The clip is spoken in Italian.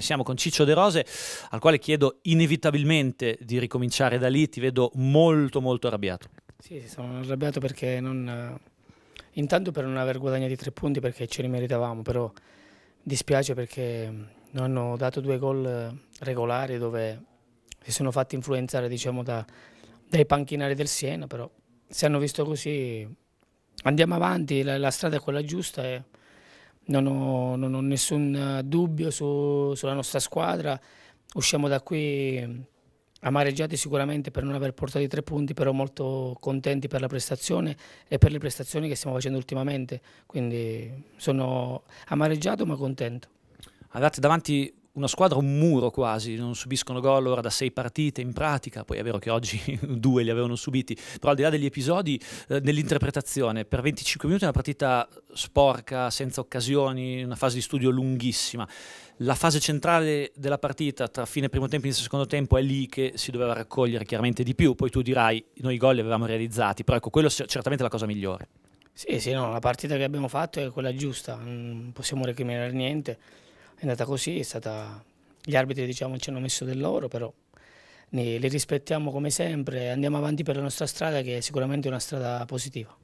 Siamo con Ciccio De Rose, al quale chiedo inevitabilmente di ricominciare da lì. Ti vedo molto, molto arrabbiato. Sì, sono arrabbiato perché non. Eh, intanto per non aver guadagnato i tre punti perché ce li meritavamo, però dispiace perché non hanno dato due gol eh, regolari dove si sono fatti influenzare diciamo, da, dai panchinari del Siena, però se hanno visto così andiamo avanti, la, la strada è quella giusta e non ho, non ho nessun eh, dubbio su, sulla nostra squadra, usciamo da qui mm, amareggiati sicuramente per non aver portato i tre punti, però molto contenti per la prestazione e per le prestazioni che stiamo facendo ultimamente, quindi mm, sono amareggiato ma contento. Andate davanti una squadra un muro quasi, non subiscono gol ora da sei partite in pratica, poi è vero che oggi due li avevano subiti, però al di là degli episodi, eh, per 25 minuti è una partita sporca, senza occasioni, una fase di studio lunghissima. La fase centrale della partita tra fine primo tempo e inizio secondo tempo è lì che si doveva raccogliere chiaramente di più, poi tu dirai noi i gol li avevamo realizzati, però ecco, quello è certamente la cosa migliore. Sì, sì, no, la partita che abbiamo fatto è quella giusta, non possiamo recriminare niente è andata così, è stata... gli arbitri diciamo, ci hanno messo del loro, però li rispettiamo come sempre, andiamo avanti per la nostra strada che è sicuramente una strada positiva.